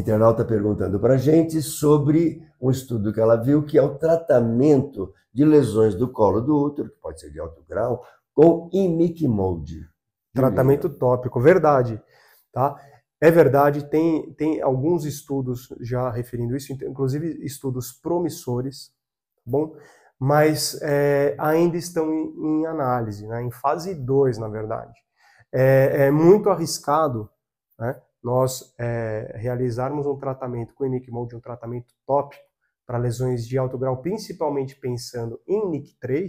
internauta perguntando para a gente sobre um estudo que ela viu, que é o tratamento de lesões do colo do útero, que pode ser de alto grau, com imiquimod. Tratamento tópico, verdade. Tá? É verdade, tem, tem alguns estudos já referindo isso, então, inclusive estudos promissores, tá bom? mas é, ainda estão em, em análise, né? em fase 2, na verdade. É, é muito arriscado né? nós é, realizarmos um tratamento com imiquimod, um tratamento tópico para lesões de alto grau, principalmente pensando em NIC3,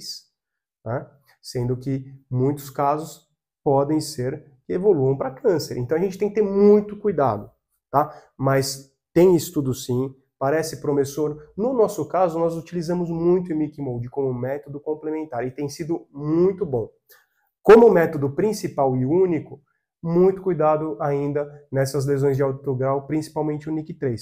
né? sendo que muitos casos podem ser que evoluam para câncer. Então a gente tem que ter muito cuidado, tá? Mas tem estudo sim, parece promissor. No nosso caso, nós utilizamos muito o MICMOLD como método complementar e tem sido muito bom. Como método principal e único, muito cuidado ainda nessas lesões de alto grau, principalmente o NIC3.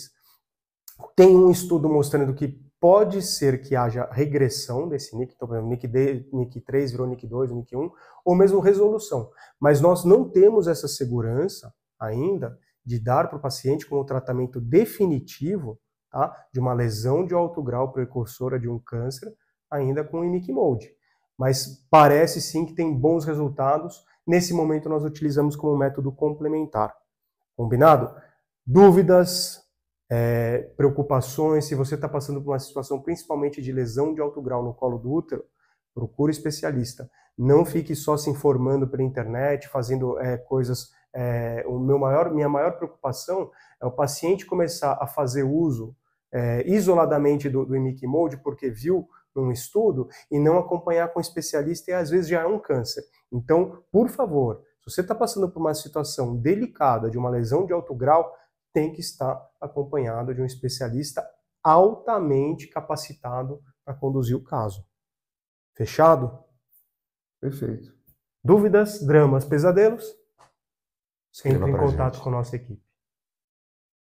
Tem um estudo mostrando que pode ser que haja regressão desse NIC, então, por exemplo, NIC, D, NIC 3 virou NIC 2, NIC 1, ou mesmo resolução. Mas nós não temos essa segurança ainda de dar para o paciente com o tratamento definitivo tá, de uma lesão de alto grau precursora de um câncer, ainda com o NIC mold mas parece sim que tem bons resultados. Nesse momento, nós utilizamos como método complementar. Combinado? Dúvidas, é, preocupações, se você está passando por uma situação principalmente de lesão de alto grau no colo do útero, procure especialista. Não fique só se informando pela internet, fazendo é, coisas. É, o meu maior, minha maior preocupação é o paciente começar a fazer uso é, isoladamente do, do Mode porque viu um estudo e não acompanhar com um especialista e às vezes já é um câncer. Então, por favor, se você está passando por uma situação delicada de uma lesão de alto grau, tem que estar acompanhado de um especialista altamente capacitado para conduzir o caso. Fechado? Perfeito. Dúvidas, dramas, pesadelos? Sempre em contato gente. com a nossa equipe.